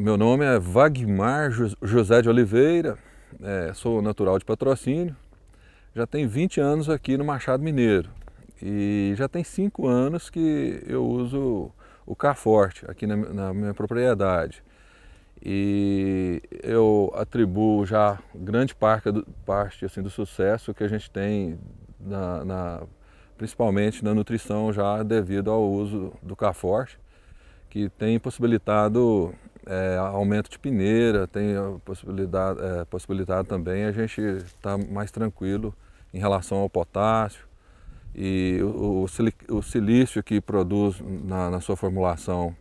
Meu nome é Wagmar José de Oliveira, é, sou natural de patrocínio, já tem 20 anos aqui no Machado Mineiro e já tem 5 anos que eu uso o Carforte aqui na, na minha propriedade. E eu atribuo já grande parte, parte assim, do sucesso que a gente tem, na, na, principalmente na nutrição, já devido ao uso do Carforte, que tem possibilitado é, aumento de peneira, tem possibilidade, é, possibilidade também a gente estar tá mais tranquilo em relação ao potássio. E o, o, o silício que produz na, na, sua formulação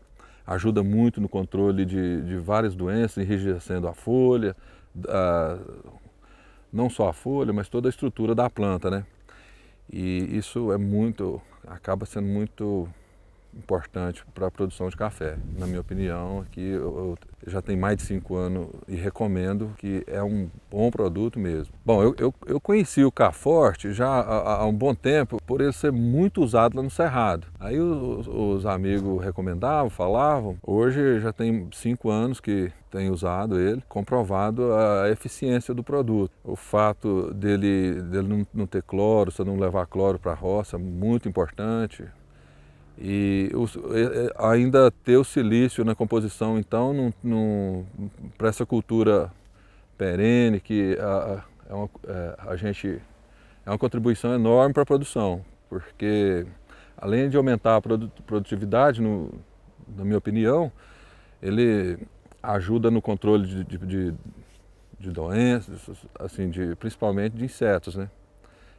ajuda muito no controle de, de várias doenças, enrijecendo a folha, a, não só a folha, mas toda a estrutura da planta, né? E isso é muito, acaba sendo muito importante para a produção de café. Na minha opinião, que eu, eu já tem mais de cinco anos e recomendo que é um bom produto mesmo. Bom, eu, eu, eu conheci o Caforte já há, há, um bom tempo por ele ser muito usado lá no Cerrado. Aí os, os amigos recomendavam, falavam. Hoje já tem cinco anos que tem usado ele, comprovado a eficiência do produto. O fato dele, dele não, não ter cloro, você não levar cloro para a roça, muito importante. E o, ainda ter o silício na composição, então, para essa cultura perene, que a, a, é uma, é, a, gente é uma contribuição enorme para a produção, porque além de aumentar a produtividade, no, na minha opinião, ele ajuda no controle de, de, de, de doenças, assim, de, principalmente de insetos, né?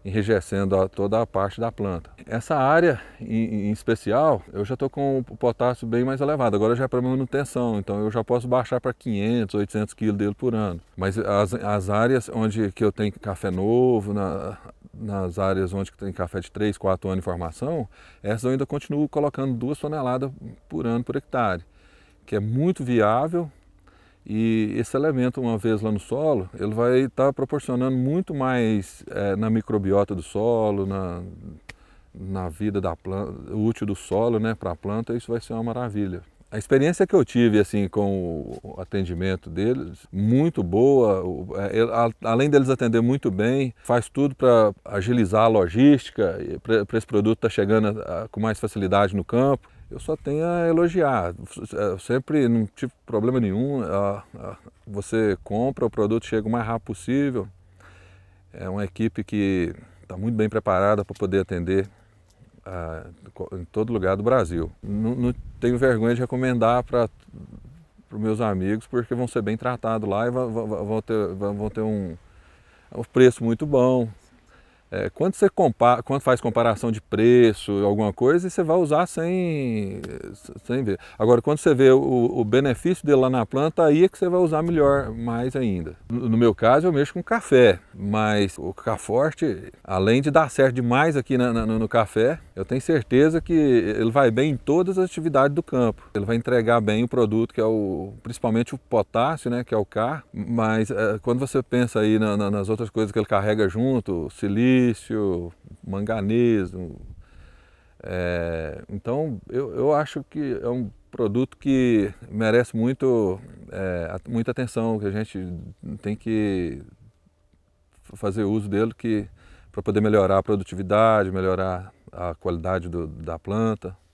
enrijecendo a, toda a parte da planta. Essa área em, em especial, eu já estou com o potássio bem mais elevado, agora já é para manutenção, então eu já posso baixar para 500, 800 quilos dele por ano. Mas as, as áreas onde que eu tenho café novo, na, nas áreas onde tem café de 3, 4 anos de formação, essas eu ainda continuo colocando 2 toneladas por ano por hectare, que é muito viável e esse elemento, uma vez lá no solo, ele vai estar tá proporcionando muito mais é, na microbiota do solo, na, na vida da planta, útil do solo né, para a planta, isso vai ser uma maravilha. A experiência que eu tive assim com o atendimento deles, muito boa, é, além deles atender muito bem, faz tudo para agilizar a logística, para esse produto estar tá chegando com mais facilidade no campo eu só tenho a elogiar. Eh, sempre não tive problema nenhum. Você compra, o produto chega o mais rápido possível. É uma equipe que está muito bem preparada para poder atender em todo lugar do Brasil. Não, tenho vergonha de recomendar para os meus amigos, porque vão ser bem tratados lá e vão, ter, vão ter um, um preço muito bom. É, quando você compara, quando faz comparação de preço, alguma coisa, você vai usar sem, sem ver. Agora, quando você vê o, o benefício dele lá na planta, aí é que você vai usar melhor, mais ainda. No, no meu caso, eu mexo com café, mas o Caforte, além de dar certo demais aqui na, na, no café, eu tenho certeza que ele vai bem em todas as atividades do campo. Ele vai entregar bem o produto, que é o principalmente o potássio, né, que é o K, mas é, quando você pensa aí na, nas outras coisas que ele carrega junto, silício, silício, manganeso. É, então eu, eu acho que é um produto que merece muito, é, muita atenção, que a gente tem que fazer uso dele que, para poder melhorar a produtividade, melhorar a qualidade do, da planta.